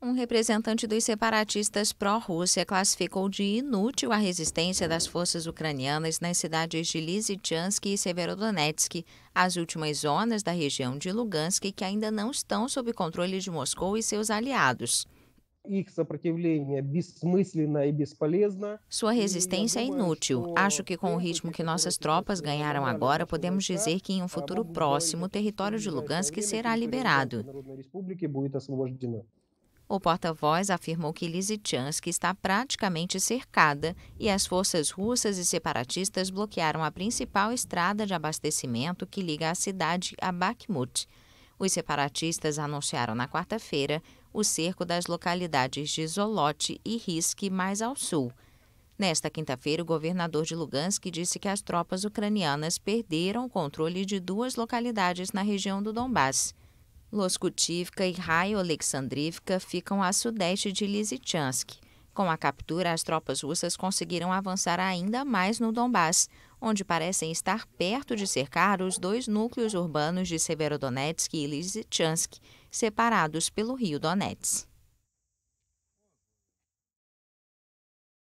Um representante dos separatistas pró-Rússia classificou de inútil a resistência das forças ucranianas nas cidades de Lysychansk e Severodonetsk, as últimas zonas da região de Lugansk que ainda não estão sob controle de Moscou e seus aliados. Sua resistência é inútil. Acho que com o ritmo que nossas tropas ganharam agora, podemos dizer que em um futuro próximo o território de Lugansk será liberado. O porta-voz afirmou que Lysychansk está praticamente cercada e as forças russas e separatistas bloquearam a principal estrada de abastecimento que liga a cidade a Bakhmut. Os separatistas anunciaram na quarta-feira o cerco das localidades de Zolote e Risk mais ao sul. Nesta quinta-feira, o governador de Lugansk disse que as tropas ucranianas perderam o controle de duas localidades na região do Donbass. Loskutivka e Raio-Alexandrivka ficam a sudeste de Lysychansk. Com a captura, as tropas russas conseguiram avançar ainda mais no Donbás, onde parecem estar perto de cercar os dois núcleos urbanos de Severodonetsk e Lysychansk, separados pelo rio Donetsk.